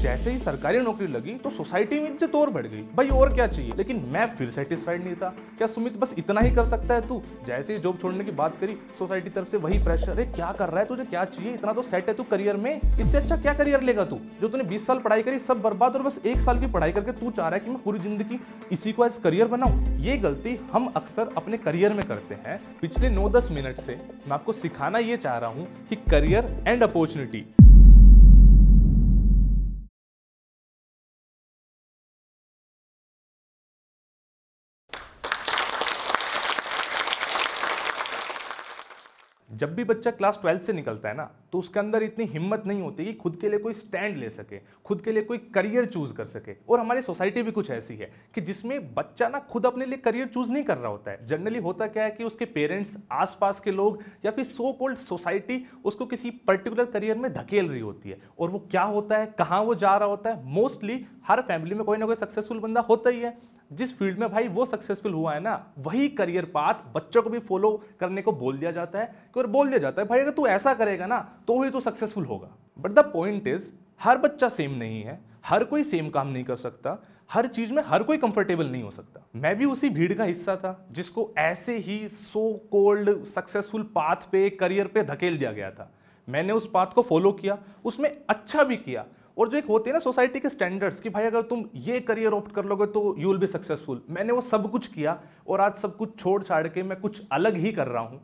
जैसे ही सरकारी नौकरी लगी तो सोसाइटी में इज्जत और बढ़ गई भाई और क्या चाहिए लेकिन मैं फिर सेटिस्फाइड नहीं था क्या सुमित बस इतना ही कर सकता है तू जैसे ही जॉब छोड़ने की बात करी सोसाइटी तरफ से वही प्रेशर है क्या कर रहा है तुझे क्या चाहिए इतना तो सेट है तू करियर में इससे अच्छा क्या करियर लेगा तू जो तूने बीस साल पढ़ाई करी सब बर्बाद और बस एक साल की पढ़ाई करके तू चाह रहा है कि मैं पूरी जिंदगी इसी को एज करियर बनाऊ ये गलती हम अक्सर अपने करियर में करते हैं पिछले नौ दस मिनट से मैं आपको सिखाना ये चाह रहा हूँ कि करियर एंड अपॉर्चुनिटी जब भी बच्चा क्लास ट्वेल्थ से निकलता है ना तो उसके अंदर इतनी हिम्मत नहीं होती कि खुद के लिए कोई स्टैंड ले सके खुद के लिए कोई करियर चूज कर सके और हमारी सोसाइटी भी कुछ ऐसी है कि जिसमें बच्चा ना खुद अपने लिए करियर चूज नहीं कर रहा होता है जनरली होता क्या है कि उसके पेरेंट्स आसपास के लोग या फिर सो कोल्ड सोसाइटी उसको किसी पर्टिकुलर करियर में धकेल रही होती है और वो क्या होता है कहाँ वो जा रहा होता है मोस्टली हर फैमिली में कोई ना कोई सक्सेसफुल बंदा होता ही है जिस फील्ड में भाई वो सक्सेसफुल हुआ है ना वही करियर पाथ बच्चों को भी फॉलो करने को बोल दिया जाता है और बोल दिया जाता है भाई अगर तू ऐसा करेगा ना तो ही तू सक्सेसफुल होगा बट द पॉइंट इज हर बच्चा सेम नहीं है हर कोई सेम काम नहीं कर सकता हर चीज़ में हर कोई कंफर्टेबल नहीं हो सकता मैं भी उसी भीड़ का हिस्सा था जिसको ऐसे ही सो कोल्ड सक्सेसफुल पाथ पे करियर पे धकेल दिया गया था मैंने उस पाथ को फॉलो किया उसमें अच्छा भी किया और जो एक होती है ना सोसाइटी के स्टैंडर्ड्स कि भाई अगर तुम ये करियर ऑप्ट कर लोगे तो यू विल बी सक्सेसफुल मैंने वो सब कुछ किया और आज सब कुछ छोड़ छाड़ के मैं कुछ अलग ही कर रहा हूँ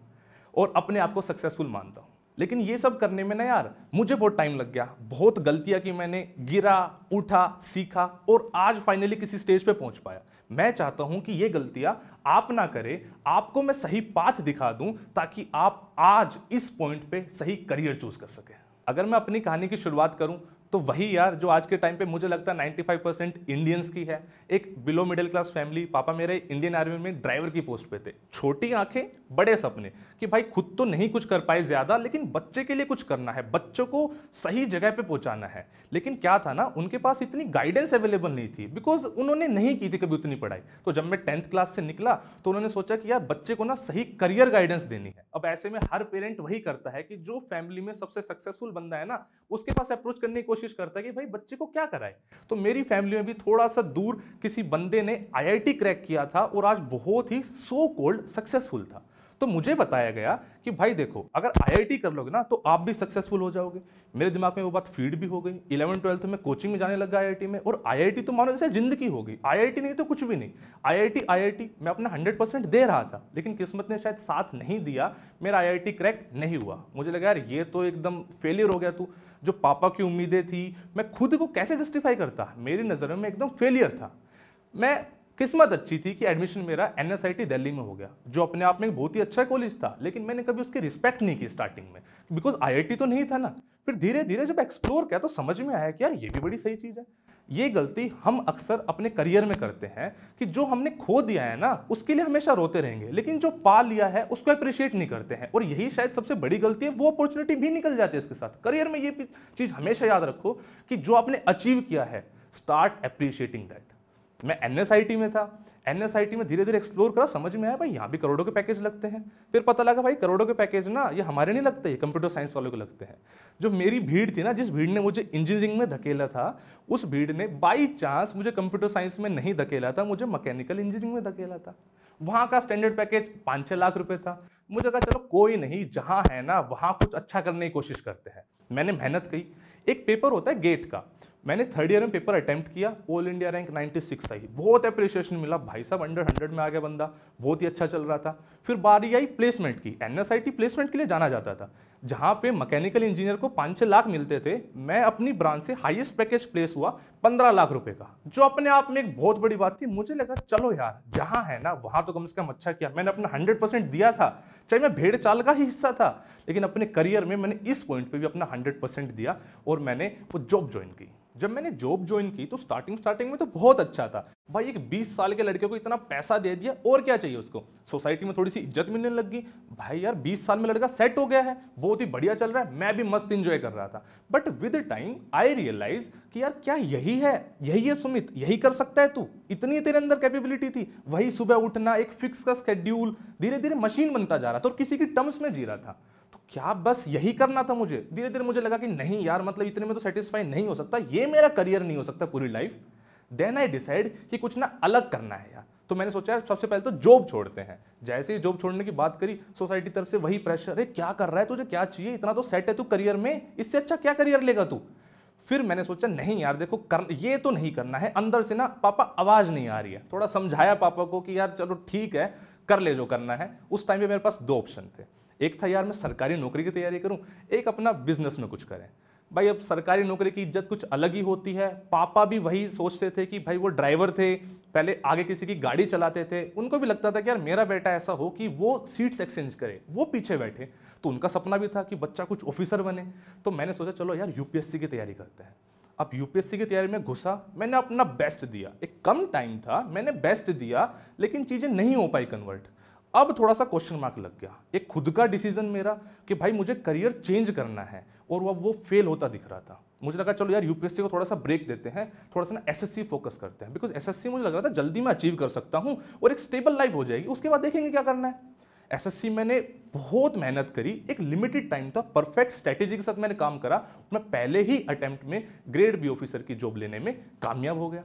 और अपने आप को सक्सेसफुल मानता हूँ लेकिन ये सब करने में ना यार मुझे बहुत टाइम लग गया बहुत गलतियाँ की मैंने गिरा उठा सीखा और आज फाइनली किसी स्टेज पे पहुंच पाया मैं चाहता हूं कि ये गलतियां आप ना करें आपको मैं सही पाथ दिखा दूं ताकि आप आज इस पॉइंट पे सही करियर चूज कर सकें अगर मैं अपनी कहानी की शुरुआत करूं तो वही यार जो आज के टाइम पे मुझे लगता है 95 परसेंट इंडियंस की है एक बिलो मिडिल क्लास फैमिली पापा मेरे इंडियन आर्मी में ड्राइवर की पोस्ट पे थे छोटी आंखें बड़े सपने कि भाई खुद तो नहीं कुछ कर पाए ज़्यादा लेकिन बच्चे के लिए कुछ करना है बच्चों को सही जगह पे पहुंचाना है लेकिन क्या था ना उनके पास इतनी गाइडेंस अवेलेबल नहीं थी बिकॉज उन्होंने नहीं की थी कभी उतनी पढ़ाई तो जब मैं टेंथ क्लास से निकला तो उन्होंने सोचा कि यार बच्चे को ना सही करियर गाइडेंस देनी है अब ऐसे में हर पेरेंट वही करता है कि जो फैमिली में सबसे सक्सेसफुल बंदा है ना उसके पास अप्रोच करने की कोशिश करता है कि भाई बच्चे को क्या कराए तो मेरी फैमिली में भी थोड़ा सा दूर किसी बंदे ने आईआईटी क्रैक किया था और आज बहुत ही सो कोल्ड सक्सेसफुल था तो मुझे बताया गया कि भाई देखो अगर आईआईटी कर लोगे ना तो आप भी सक्सेसफुल हो जाओगे मेरे दिमाग में वो बात फीड भी हो गई इलेवन ट्वेल्थ में कोचिंग में जाने लगा आई में और आई तो मानो जैसे जिंदगी हो गई आई नहीं तो कुछ भी नहीं आई आई मैं अपना हंड्रेड दे रहा था लेकिन किस्मत ने शायद साथ नहीं दिया मेरा आई क्रैक नहीं हुआ मुझे लगा यार ये तो एकदम फेलियर हो गया तू जो पापा की उम्मीदें थी मैं खुद को कैसे जस्टिफाई करता मेरी नज़र में एकदम फेलियर था मैं किस्मत अच्छी थी कि एडमिशन मेरा एन दिल्ली में हो गया जो अपने आप में बहुत ही अच्छा कॉलेज था लेकिन मैंने कभी उसकी रिस्पेक्ट नहीं की स्टार्टिंग में बिकॉज आई तो नहीं था ना फिर धीरे धीरे जब एक्सप्लोर किया तो समझ में आया कि यार ये भी बड़ी सही चीज़ है ये गलती हम अक्सर अपने करियर में करते हैं कि जो हमने खो दिया है ना उसके लिए हमेशा रोते रहेंगे लेकिन जो पा लिया है उसको अप्रिशिएट नहीं करते हैं और यही शायद सबसे बड़ी गलती है वो अपॉर्चुनिटी भी निकल जाती है इसके साथ करियर में ये चीज़ हमेशा याद रखो कि जो आपने अचीव किया है स्टार्ट अप्रिशिएटिंग दैट मैं एन में था एन एस आई टी में धीरे धीरे एक्सप्लोर करा समझ में आया भाई यहाँ भी करोड़ों के पैकेज लगते हैं फिर पता लगा भाई करोड़ों के पैकेज ना ये हमारे नहीं लगते ये कंप्यूटर साइंस वालों को लगते हैं जो मेरी भीड़ थी ना जिस भीड़ ने मुझे इंजीनियरिंग में धकेला था उस भीड़ ने बाई चांस मुझे कंप्यूटर साइंस में नहीं धकेला था मुझे मैकेनिकल इंजीनियरिंग में धकेला था वहाँ का स्टैंडर्ड पैकेज पाँच छः लाख रुपये था मुझे कहा चलो कोई नहीं जहाँ है ना वहाँ कुछ अच्छा करने की कोशिश करते हैं मैंने मेहनत की एक पेपर होता है गेट का मैंने थर्ड ईयर में पेपर अटैम्प्ट किया ऑल इंडिया रैंक 96 आई बहुत अप्रिसिएशन मिला भाई साहब अंडर हंड्रेड में आ गया बंदा बहुत ही अच्छा चल रहा था फिर बारी आई प्लेसमेंट की एन प्लेसमेंट के लिए जाना जाता था जहाँ पे मैकेनिकल इंजीनियर को पाँच छः लाख मिलते थे मैं अपनी ब्रांच से हाइस्ट पैकेज प्लेस हुआ पंद्रह लाख रुपये का जो अपने आप में एक बहुत बड़ी बात थी मुझे लगा चलो यार जहाँ है ना वहाँ तो कम से कम अच्छा किया मैंने अपना हंड्रेड परसेंट दिया था चाहे मैं भेड़ चाल का ही हिस्सा था लेकिन अपने करियर में मैंने इस पॉइंट पर भी अपना हंड्रेड परसेंट दिया और मैंने वो जॉब ज्वाइन की जब मैंने जॉब ज्वाइन की तो स्टार्टिंग स्टार्टिंग में तो बहुत अच्छा था भाई एक 20 साल के लड़के को इतना पैसा दे दिया और क्या चाहिए उसको सोसाइटी में थोड़ी सी इज्जत मिलने लग गई भाई यार 20 साल में लड़का सेट हो गया है बहुत ही बढ़िया चल रहा है मैं भी मस्त इंजॉय कर रहा था but with time I realise कि यार क्या यही है यही है सुमित यही कर सकता है तू इतनी तेरे अंदर कैपेबिलिटी थी वही सुबह उठना एक फिक्स का स्केड्यूल धीरे धीरे मशीन बनता जा रहा था और किसी की टर्म्स में जी रहा था क्या बस यही करना था मुझे धीरे धीरे मुझे लगा कि नहीं यार मतलब इतने में तो सेटिस्फाई नहीं हो सकता ये मेरा करियर नहीं हो सकता पूरी लाइफ देन आई डिसाइड कि कुछ ना अलग करना है यार तो मैंने सोचा सबसे पहले तो जॉब छोड़ते हैं जैसे ही जॉब छोड़ने की बात करी सोसाइटी तरफ से वही प्रेशर है क्या कर रहा है तुझे क्या चाहिए इतना तो सेट है तू करियर में इससे अच्छा क्या करियर लेगा तू फिर मैंने सोचा नहीं यार देखो कर ये तो नहीं करना है अंदर से ना पापा आवाज़ नहीं आ रही है थोड़ा समझाया पापा को कि यार चलो ठीक है कर ले जो करना है उस टाइम पे मेरे पास दो ऑप्शन थे एक था यार मैं सरकारी नौकरी की तैयारी करूँ एक अपना बिजनेस में कुछ करें भाई अब सरकारी नौकरी की इज्जत कुछ अलग ही होती है पापा भी वही सोचते थे कि भाई वो ड्राइवर थे पहले आगे किसी की गाड़ी चलाते थे उनको भी लगता था कि यार मेरा बेटा ऐसा हो कि वो सीट्स एक्सचेंज करे वो पीछे बैठे तो उनका सपना भी था कि बच्चा कुछ ऑफिसर बने तो मैंने सोचा चलो यार यूपीएससी की तैयारी करते हैं अब यूपीएससी की तैयारी में घुसा मैंने अपना बेस्ट दिया एक कम टाइम था मैंने बेस्ट दिया लेकिन चीज़ें नहीं हो पाई कन्वर्ट अब थोड़ा सा क्वेश्चन मार्क लग गया एक खुद का डिसीजन मेरा कि भाई मुझे करियर चेंज करना है और वह वो फेल होता दिख रहा था मुझे लगा चलो यार यूपीएससी को थोड़ा सा ब्रेक देते हैं थोड़ा सा ना एसएससी फोकस करते हैं बिकॉज एसएससी मुझे लग रहा था जल्दी मैं अचीव कर सकता हूँ और एक स्टेबल लाइफ हो जाएगी उसके बाद देखेंगे क्या करना है एसएससी मैंने बहुत मेहनत करी एक लिमिटेड टाइम था परफेक्ट स्ट्रैटेजी के साथ मैंने काम करा मैं पहले ही अटैम्प्ट में ग्रेड बी ऑफिसर की जॉब लेने में कामयाब हो गया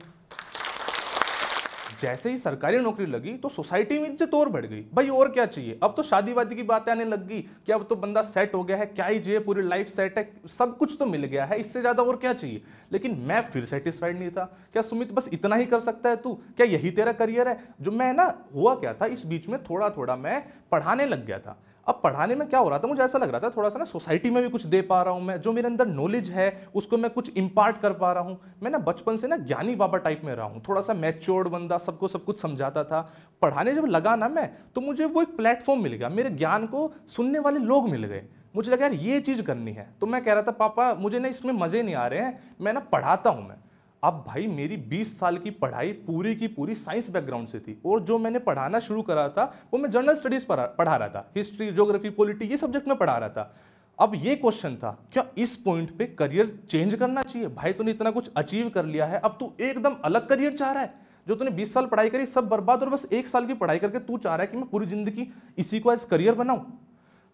जैसे ही सरकारी नौकरी लगी तो सोसाइटी में इज्जत और बढ़ गई भाई और क्या चाहिए अब तो शादी वादी की बातें आने लग गई कि अब तो बंदा सेट हो गया है क्या ही चाहिए पूरी लाइफ सेट है सब कुछ तो मिल गया है इससे ज़्यादा और क्या चाहिए लेकिन मैं फिर सेटिस्फाइड नहीं था क्या सुमित बस इतना ही कर सकता है तू क्या यही तेरा करियर है जो मैं ना हुआ क्या था इस बीच में थोड़ा थोड़ा मैं पढ़ाने लग गया था अब पढ़ाने में क्या हो रहा था मुझे ऐसा लग रहा था थोड़ा सा ना सोसाइटी में भी कुछ दे पा रहा हूँ मैं जो मेरे अंदर नॉलेज है उसको मैं कुछ इम्पार्ट कर पा रहा हूँ मैं ना बचपन से ना ज्ञानी बाबा टाइप में रहा हूँ थोड़ा सा मैच्योर्ड बंदा सबको सब कुछ समझाता था पढ़ाने जब लगा ना मैं तो मुझे वो एक प्लेटफॉर्म मिल गया मेरे ज्ञान को सुनने वाले लोग मिल गए मुझे लगा यार ये चीज़ करनी है तो मैं कह रहा था पापा मुझे ना इसमें मज़े नहीं आ रहे हैं मैं ना पढ़ाता हूँ मैं अब भाई मेरी 20 साल की पढ़ाई पूरी की पूरी साइंस बैकग्राउंड से थी और जो मैंने पढ़ाना शुरू करा था वो मैं जनरल स्टडीज़ पढ़ा रहा था हिस्ट्री जोग्राफी पॉलिटी ये सब्जेक्ट में पढ़ा रहा था अब ये क्वेश्चन था क्या इस पॉइंट पे करियर चेंज करना चाहिए भाई तूने इतना कुछ अचीव कर लिया है अब तू एकदम अलग करियर चाह रहा है जो तूने 20 साल पढ़ाई करी सब बर्बाद और बस एक साल की पढ़ाई करके तू चाह रहा है कि मैं पूरी जिंदगी इसी को एज करियर बनाऊं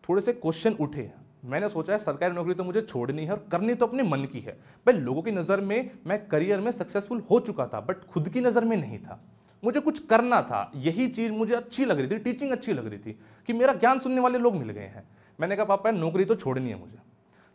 थोड़े से क्वेश्चन उठे मैंने सोचा है सरकारी नौकरी तो मुझे छोड़नी है और करनी तो अपने मन की है भाई लोगों की नज़र में मैं करियर में सक्सेसफुल हो चुका था बट खुद की नज़र में नहीं था मुझे कुछ करना था यही चीज़ मुझे अच्छी लग रही थी टीचिंग अच्छी लग रही थी कि मेरा ज्ञान सुनने वाले लोग मिल गए हैं मैंने कहा पापा नौकरी तो छोड़नी है मुझे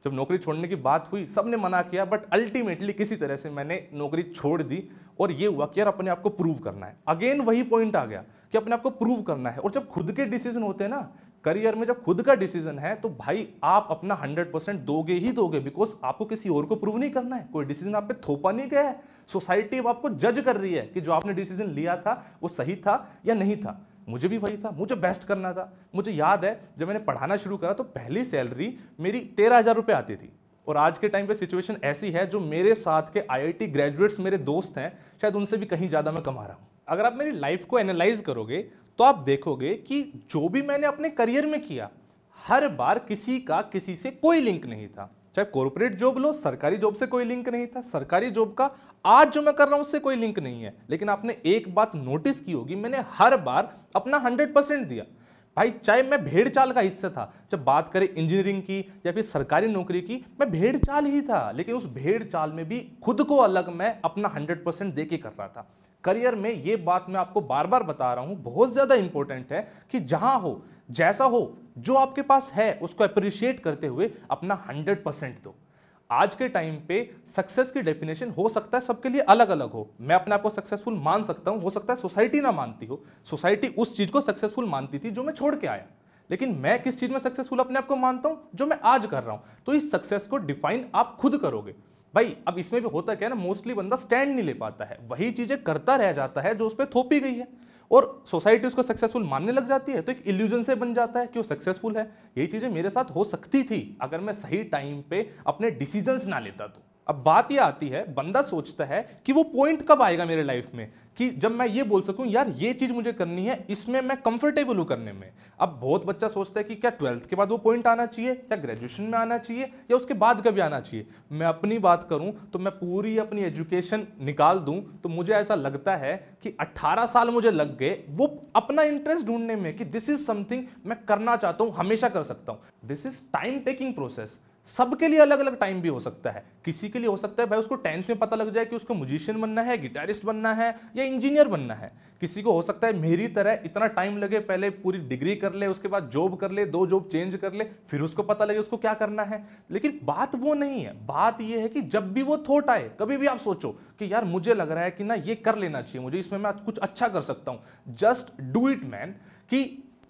जब नौकरी छोड़ने की बात हुई सब ने मना किया बट अल्टीमेटली किसी तरह से मैंने नौकरी छोड़ दी और ये हुआ कि यार अपने आप को प्रूव करना है अगेन वही पॉइंट आ गया कि अपने आप को प्रूव करना है और जब खुद के डिसीजन होते हैं ना करियर में जब खुद का डिसीजन है तो भाई आप अपना हंड्रेड परसेंट दोगे ही दोगे बिकॉज आपको किसी और को प्रूव नहीं करना है कोई डिसीजन आप पे थोपा नहीं गया है सोसाइटी अब आपको जज कर रही है कि जो आपने डिसीजन लिया था वो सही था या नहीं था मुझे भी वही था मुझे बेस्ट करना था मुझे याद है जब मैंने पढ़ाना शुरू करा तो पहली सैलरी मेरी तेरह हज़ार रुपये आती थी और आज के टाइम पे सिचुएशन ऐसी है जो मेरे साथ के आईआईटी ग्रेजुएट्स मेरे दोस्त हैं शायद उनसे भी कहीं ज़्यादा मैं कमा रहा हूँ अगर आप मेरी लाइफ को एनालाइज करोगे तो आप देखोगे कि जो भी मैंने अपने करियर में किया हर बार किसी का किसी से कोई लिंक नहीं था चाहे कॉरपोरेट जॉब लो सरकारी जॉब से कोई लिंक नहीं था सरकारी जॉब का आज जो मैं कर रहा हूं उससे कोई लिंक नहीं है लेकिन आपने एक बात नोटिस की होगी मैंने हर बार अपना हंड्रेड परसेंट दिया भाई चाहे मैं भेड़ चाल का हिस्सा था जब बात करें इंजीनियरिंग की या फिर सरकारी नौकरी की मैं भेड़ चाल ही था लेकिन उस भेड़ चाल में भी खुद को अलग मैं अपना हंड्रेड परसेंट दे के कर रहा था करियर में ये बात मैं आपको बार बार बता रहा हूँ बहुत ज़्यादा इंपॉर्टेंट है कि जहाँ हो जैसा हो जो आपके पास है उसको अप्रिशिएट करते हुए अपना हंड्रेड परसेंट दो आज के टाइम पे सक्सेस की डेफिनेशन हो सकता है सबके लिए अलग अलग हो मैं अपने आप को सक्सेसफुल मान सकता हूँ हो सकता है सोसाइटी ना मानती हो सोसाइटी उस चीज़ को सक्सेसफुल मानती थी जो मैं छोड़ के आया लेकिन मैं किस चीज़ में सक्सेसफुल अपने आप को मानता हूँ जो मैं आज कर रहा हूँ तो इस सक्सेस को डिफाइन आप खुद करोगे भाई अब इसमें भी होता क्या है ना मोस्टली बंदा स्टैंड नहीं ले पाता है वही चीज़ें करता रह जाता है जो उस पर थोपी गई है और सोसाइटी उसको सक्सेसफुल मानने लग जाती है तो एक इल्यूजन से बन जाता है कि वो सक्सेसफुल है यही चीज़ें मेरे साथ हो सकती थी अगर मैं सही टाइम पे अपने डिसीजंस ना लेता तो अब बात यह आती है बंदा सोचता है कि वो पॉइंट कब आएगा मेरे लाइफ में कि जब मैं ये बोल सकूं यार ये चीज़ मुझे करनी है इसमें मैं कंफर्टेबल हूँ करने में अब बहुत बच्चा सोचता है कि क्या ट्वेल्थ के बाद वो पॉइंट आना चाहिए या ग्रेजुएशन में आना चाहिए या उसके बाद कभी आना चाहिए मैं अपनी बात करूँ तो मैं पूरी अपनी एजुकेशन निकाल दूँ तो मुझे ऐसा लगता है कि अट्ठारह साल मुझे लग गए वो अपना इंटरेस्ट ढूंढने में कि दिस इज़ समथिंग मैं करना चाहता हूँ हमेशा कर सकता हूँ this is time taking process सबके लिए अलग अलग टाइम भी हो सकता है किसी के लिए हो सकता है भाई उसको टेंथ में पता लग जाए कि उसको म्यूजिशियन बनना है गिटारिस्ट बनना है या इंजीनियर बनना है किसी को हो सकता है मेरी तरह इतना टाइम लगे पहले पूरी डिग्री कर ले उसके बाद जॉब कर ले दो जॉब चेंज कर ले फिर उसको पता लगे उसको क्या करना है लेकिन बात वो नहीं है बात यह है कि जब भी वो थोट आए कभी भी आप सोचो कि यार मुझे लग रहा है कि ना ये कर लेना चाहिए मुझे इसमें मैं कुछ अच्छा कर सकता हूँ जस्ट डू इट मैन कि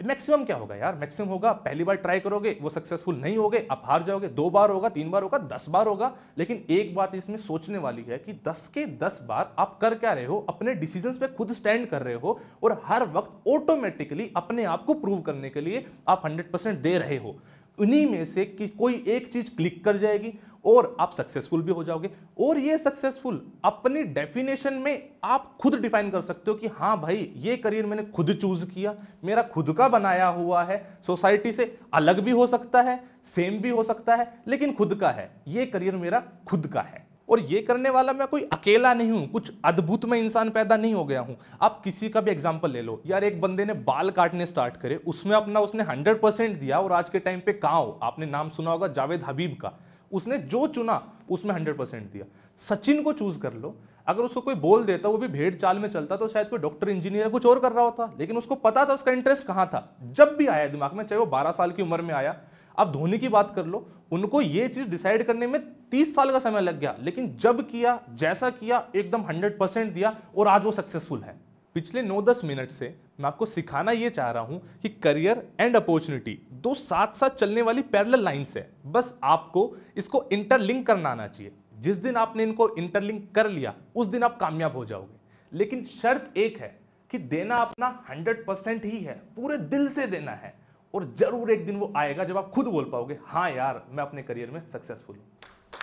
मैक्सिमम क्या होगा यार मैक्सिमम होगा पहली बार ट्राई करोगे वो सक्सेसफुल नहीं होगे आप हार जाओगे दो बार होगा तीन बार होगा दस बार होगा लेकिन एक बात इसमें सोचने वाली है कि दस के दस बार आप कर क्या रहे हो अपने डिसीजन पे खुद स्टैंड कर रहे हो और हर वक्त ऑटोमेटिकली अपने आप को प्रूव करने के लिए आप हंड्रेड दे रहे हो उन्हीं में से कि कोई एक चीज़ क्लिक कर जाएगी और आप सक्सेसफुल भी हो जाओगे और ये सक्सेसफुल अपनी डेफिनेशन में आप खुद डिफाइन कर सकते हो कि हाँ भाई ये करियर मैंने खुद चूज किया मेरा खुद का बनाया हुआ है सोसाइटी से अलग भी हो सकता है सेम भी हो सकता है लेकिन खुद का है ये करियर मेरा खुद का है और ये करने वाला मैं कोई अकेला नहीं हूं कुछ अद्भुत में इंसान पैदा नहीं हो गया हूं आप किसी का भी एग्जाम्पल ले लो यार एक बंदे ने बाल काटने स्टार्ट करे उसमें अपना उसने हंड्रेड परसेंट दिया और आज के टाइम पे कहा हो आपने नाम सुना होगा जावेद हबीब का उसने जो चुना उसमें हंड्रेड परसेंट दिया सचिन को चूज कर लो अगर उसको कोई बोल देता वो भी भेड़ चाल में चलता तो शायद कोई डॉक्टर इंजीनियर कुछ और कर रहा होता लेकिन उसको पता था उसका इंटरेस्ट कहाँ था जब भी आया दिमाग में चाहे वो बारह साल की उम्र में आया अब धोनी की बात कर लो उनको ये चीज़ डिसाइड करने में तीस साल का समय लग गया लेकिन जब किया जैसा किया एकदम हंड्रेड परसेंट दिया और आज वो सक्सेसफुल है पिछले नौ दस मिनट से मैं आपको सिखाना ये चाह रहा हूं कि करियर एंड अपॉर्चुनिटी दो साथ साथ चलने वाली पैरल लाइन्स है बस आपको इसको इंटरलिंक करना आना चाहिए जिस दिन आपने इनको इंटरलिंक कर लिया उस दिन आप कामयाब हो जाओगे लेकिन शर्त एक है कि देना अपना 100 परसेंट ही है पूरे दिल से देना है और जरूर एक दिन वो आएगा जब आप खुद बोल पाओगे हाँ यार मैं अपने करियर में सक्सेसफुल हूँ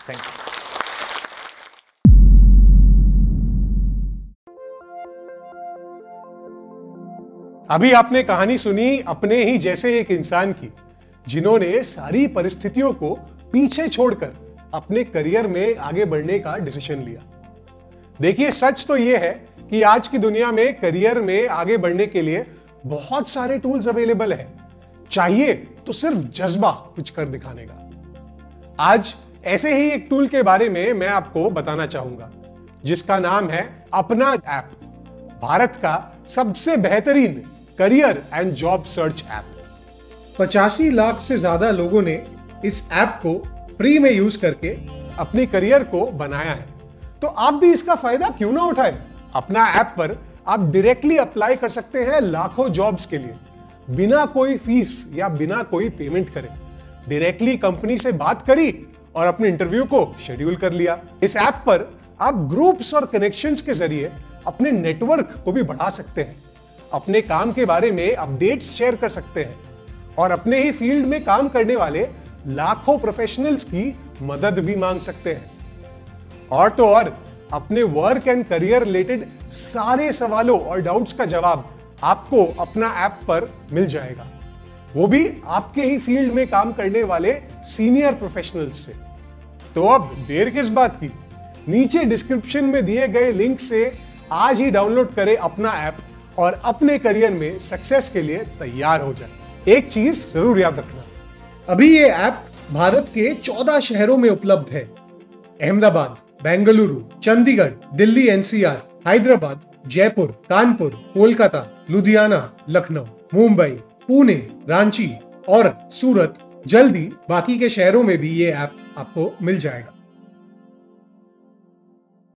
थैंक यू अभी आपने कहानी सुनी अपने ही जैसे एक इंसान की जिन्होंने सारी परिस्थितियों को पीछे छोड़कर अपने करियर में आगे बढ़ने का डिसीजन लिया देखिए सच तो यह है कि आज की दुनिया में करियर में आगे बढ़ने के लिए बहुत सारे टूल्स अवेलेबल हैं चाहिए तो सिर्फ जज्बा कुछ कर दिखाने का आज ऐसे ही एक टूल के बारे में मैं आपको बताना चाहूंगा जिसका नाम है अपना ऐप भारत का सबसे बेहतरीन career and job search app पचासी लाख से ज्यादा लोगों ने इस ऐप को फ्री में यूज करके अपने करियर को बनाया है तो आप भी इसका फायदा क्यों ना उठाए अपना ऐप पर आप डायरेक्टली अप्लाई कर सकते हैं लाखों जॉब्स के लिए बिना कोई फीस या बिना कोई पेमेंट करे डायरेक्टली कंपनी से बात करी और अपने इंटरव्यू को शेड्यूल कर लिया इस ऐप पर आप ग्रुप्स और कनेक्शन के जरिए अपने नेटवर्क को भी बढ़ा सकते हैं अपने काम के बारे में अपडेट शेयर कर सकते हैं और अपने ही फील्ड में काम करने वाले लाखों प्रोफेशनल्स की मदद भी मांग सकते हैं और तो और अपने वर्क एंड करियर रिलेटेड सारे सवालों और डाउट्स का जवाब आपको अपना ऐप पर मिल जाएगा वो भी आपके ही फील्ड में काम करने वाले सीनियर प्रोफेशनल्स से तो अब देर किस बात की नीचे डिस्क्रिप्शन में दिए गए लिंक से आज ही डाउनलोड करें अपना ऐप और अपने करियर में सक्सेस के लिए तैयार हो जाए एक चीज जरूर याद रखना अभी ये ऐप भारत के 14 शहरों में उपलब्ध है अहमदाबाद बेंगलुरु चंडीगढ़ दिल्ली एनसीआर हैदराबाद जयपुर कानपुर कोलकाता लुधियाना लखनऊ मुंबई पुणे रांची और सूरत जल्दी बाकी के शहरों में भी ये ऐप आपको मिल जाएगा